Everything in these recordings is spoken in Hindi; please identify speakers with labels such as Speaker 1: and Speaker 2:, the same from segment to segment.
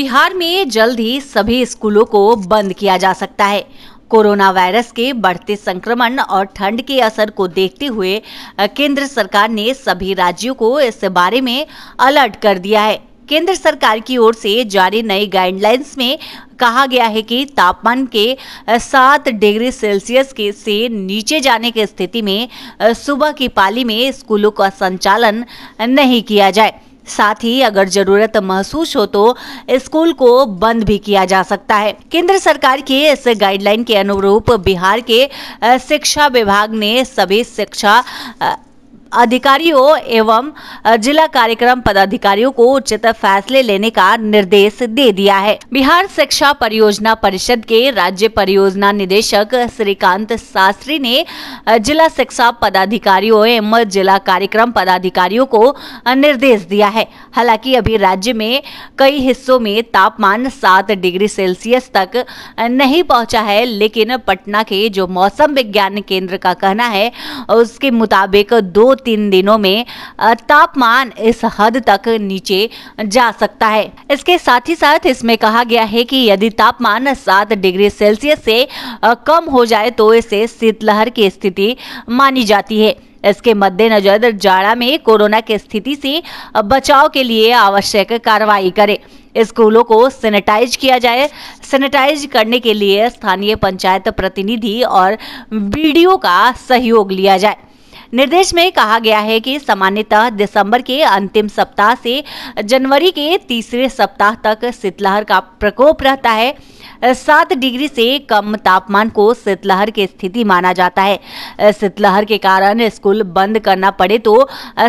Speaker 1: बिहार में जल्द ही सभी स्कूलों को बंद किया जा सकता है कोरोना वायरस के बढ़ते संक्रमण और ठंड के असर को देखते हुए केंद्र सरकार ने सभी राज्यों को इस बारे में अलर्ट कर दिया है केंद्र सरकार की ओर से जारी नई गाइडलाइंस में कहा गया है कि तापमान के सात डिग्री सेल्सियस के से नीचे जाने की स्थिति में सुबह की पाली में स्कूलों का संचालन नहीं किया जाए साथ ही अगर जरूरत महसूस हो तो स्कूल को बंद भी किया जा सकता है केंद्र सरकार के इस गाइडलाइन के अनुरूप बिहार के शिक्षा विभाग ने सभी शिक्षा अधिकारियों एवं जिला कार्यक्रम पदाधिकारियों को उचित फैसले लेने का निर्देश दे दिया है बिहार शिक्षा परियोजना परिषद के राज्य परियोजना निदेशक श्रीकांत शास्त्री ने जिला शिक्षा पदाधिकारियों एवं जिला कार्यक्रम पदाधिकारियों को निर्देश दिया है हालांकि अभी राज्य में कई हिस्सों में तापमान सात डिग्री सेल्सियस तक नहीं पहुँचा है लेकिन पटना के जो मौसम विज्ञान केंद्र का कहना है उसके मुताबिक दो तीन दिनों में तापमान इस हद तक नीचे जा सकता है इसके साथ ही साथ इसमें कहा गया है कि यदि तापमान सात डिग्री सेल्सियस से कम हो जाए तो इसे शीतलहर की स्थिति मानी जाती है इसके मद्देनजर जाड़ा में कोरोना की स्थिति से बचाव के लिए आवश्यक कार्रवाई करें स्कूलों को सैनिटाइज किया जाए सैनिटाइज करने के लिए स्थानीय पंचायत प्रतिनिधि और वीडियो का सहयोग लिया जाए निर्देश में कहा गया है कि सामान्यतः दिसंबर के अंतिम सप्ताह से जनवरी के तीसरे सप्ताह तक शीतलहर का प्रकोप रहता है सात डिग्री से कम तापमान को शीतलहर की स्थिति माना जाता है शीतलहर के कारण स्कूल बंद करना पड़े तो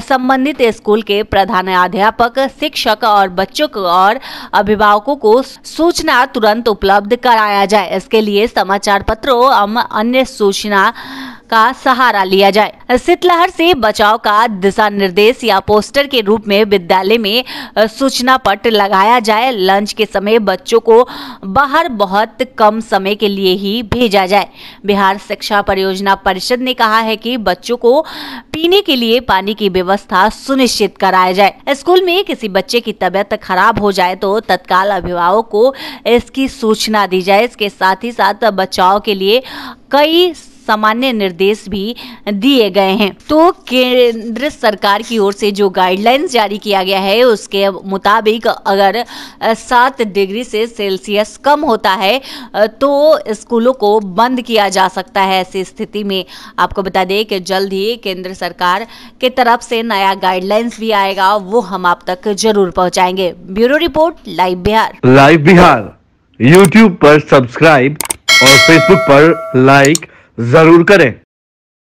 Speaker 1: संबंधित स्कूल के प्रधानाध्यापक शिक्षक और बच्चों और अभिभावकों को सूचना तुरंत उपलब्ध कराया जाए इसके लिए समाचार पत्रों एवं अन्य सूचना का सहारा लिया जाए शीतलहर से बचाव का दिशा निर्देश या पोस्टर के रूप में विद्यालय में सूचना पट लगाया जाए लंच के समय बच्चों को बाहर बहुत कम समय के लिए ही भेजा जाए बिहार शिक्षा परियोजना परिषद ने कहा है कि बच्चों को पीने के लिए पानी की व्यवस्था सुनिश्चित कराया जाए स्कूल में किसी बच्चे की तबीयत खराब हो जाए तो तत्काल अभिभावक को इसकी सूचना दी जाए इसके साथ ही साथ बचाव के लिए कई सामान्य निर्देश भी दिए गए हैं तो केंद्र सरकार की ओर से जो गाइडलाइंस जारी किया गया है उसके मुताबिक अगर सात डिग्री से सेल्सियस कम होता है तो स्कूलों को बंद किया जा सकता है ऐसी स्थिति में आपको बता दें कि जल्द ही केंद्र सरकार के तरफ से नया गाइडलाइंस भी आएगा वो हम आप तक जरूर पहुंचाएंगे bureau report live Bihar live Bihar YouTube पर सब्सक्राइब और फेसबुक पर लाइक ज़रूर करें